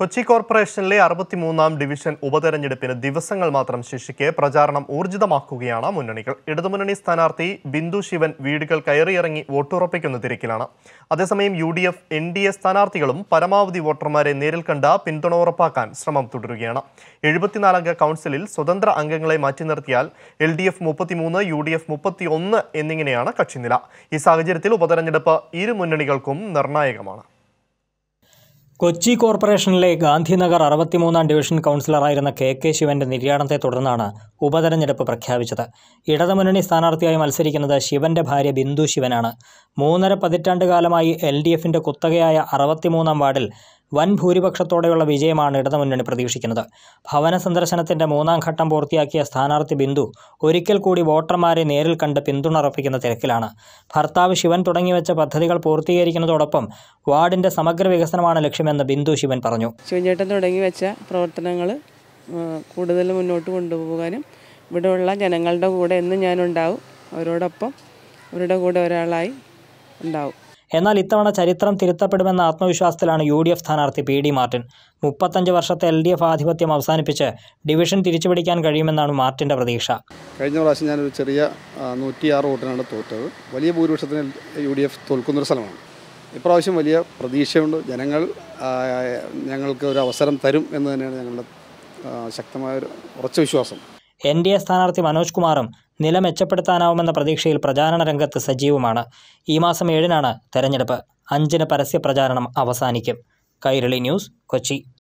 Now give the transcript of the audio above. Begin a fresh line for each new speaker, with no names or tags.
കൊച്ചി കോർപ്പറേഷനിലെ അറുപത്തിമൂന്നാം ഡിവിഷൻ ഉപതെരഞ്ഞെടുപ്പിന് ദിവസങ്ങൾ മാത്രം ശേഷിക്കെ പ്രചാരണം ഊർജിതമാക്കുകയാണ് മുന്നണികൾ ഇടതുമുന്നണി സ്ഥാനാർത്ഥി ബിന്ദു ശിവൻ വീടുകൾ കയറിയിറങ്ങി വോട്ടുറപ്പിക്കുന്ന തിരക്കിലാണ് അതേസമയം U D F N D A സ്ഥാനാർത്ഥികളും പരമാവധി വോട്ടർമാരെ നേരിൽ കണ്ട പിന്തുണ ഉറപ്പാക്കാൻ ശ്രമം തുടരുകയാണ് എഴുപത്തിനാലംഗ കൗൺസിലിൽ സ്വതന്ത്ര അംഗങ്ങളെ മാറ്റി നിർത്തിയാൽ എൽ ഡി എഫ് മുപ്പത്തിമൂന്ന് യു ഡി എഫ് മുപ്പത്തിയൊന്ന് എന്നിങ്ങനെയാണ് കക്ഷിനില ഈ സാഹചര്യത്തിൽ ഉപതെരഞ്ഞെടുപ്പ് ഇരു മുന്നണികൾക്കും നിർണായകമാണ്
കൊച്ചി കോർപ്പറേഷനിലെ ഗാന്ധിനഗർ അറുപത്തിമൂന്നാം ഡിവിഷൻ കൗൺസിലറായിരുന്ന കെ കെ ശിവന്റെ നിര്യാണത്തെ തുടർന്നാണ് ഉപതെരഞ്ഞെടുപ്പ് പ്രഖ്യാപിച്ചത് ഇടതുമുന്നണി സ്ഥാനാർത്ഥിയായി മത്സരിക്കുന്നത് ശിവന്റെ ഭാര്യ ബിന്ദു ശിവനാണ് മൂന്നര പതിറ്റാണ്ട് കാലമായി എൽ ഡി എഫിന്റെ കുത്തകയായ അറുപത്തിമൂന്നാം വാർഡിൽ വൻ ഭൂരിപക്ഷത്തോടെയുള്ള വിജയമാണ് ഇടതുമുന്നണി പ്രതീക്ഷിക്കുന്നത് ഭവന സന്ദർശനത്തിന്റെ മൂന്നാം ഘട്ടം പൂർത്തിയാക്കിയ സ്ഥാനാർത്ഥി ബിന്ദു ഒരിക്കൽ കൂടി വോട്ടർമാരെ നേരിൽ കണ്ട് പിന്തുണ ഉറപ്പിക്കുന്ന തിരക്കിലാണ് ഭർത്താവ് ശിവൻ തുടങ്ങിവെച്ച പദ്ധതികൾ പൂർത്തീകരിക്കുന്നതോടൊപ്പം വാർഡിന്റെ സമഗ്ര വികസനമാണ് ലക്ഷ്യമെന്ന് ബിന്ദു ശിവൻ പറഞ്ഞു
ശിവഞ്ചേട്ടൻ തുടങ്ങിവെച്ച പ്രവർത്തനങ്ങൾ കൂടുതൽ മുന്നോട്ട് കൊണ്ടുപോകാനും ഇവിടെയുള്ള ജനങ്ങളുടെ കൂടെ എന്നും ഞാനുണ്ടാവും അവരോടൊപ്പം അവരുടെ കൂടെ ഒരാളായി ഉണ്ടാവും
എന്നാൽ ഇത്തവണ ചരിത്രം തിരുത്തപ്പെടുമെന്ന ആത്മവിശ്വാസത്തിലാണ് യു ഡി എഫ് സ്ഥാനാർത്ഥി പി ഡി മാർട്ടിൻ മുപ്പത്തഞ്ച് വർഷത്തെ എൽ ഡി എഫ് ആധിപത്യം അവസാനിപ്പിച്ച് ഡിവിഷൻ തിരിച്ചുപിടിക്കാൻ കഴിയുമെന്നാണ് മാർട്ടിൻ്റെ പ്രതീക്ഷ
കഴിഞ്ഞ പ്രാവശ്യം ഞാനൊരു ചെറിയ നൂറ്റിയാറ് വോട്ടിനാണ് തോറ്റത് വലിയ ഭൂരിപക്ഷത്തിന് യു ഡി എഫ് തോൽക്കുന്നൊരു സ്ഥലമാണ് ഇപ്രാവശ്യം വലിയ പ്രതീക്ഷയുണ്ട് ജനങ്ങൾ ഞങ്ങൾക്ക് ഒരു അവസരം തരും എന്ന് തന്നെയാണ് ഞങ്ങളുടെ ശക്തമായ ഉറച്ച വിശ്വാസം
എൻ ഡി എ സ്ഥാനാർത്ഥി മനോജ് കുമാറും നില മെച്ചപ്പെടുത്താനാവുമെന്ന പ്രതീക്ഷയിൽ പ്രചാരണ രംഗത്ത് സജീവമാണ് ഈ മാസം ഏഴിനാണ് തെരഞ്ഞെടുപ്പ് അഞ്ചിന് പരസ്യ പ്രചാരണം അവസാനിക്കും കൈരളി ന്യൂസ് കൊച്ചി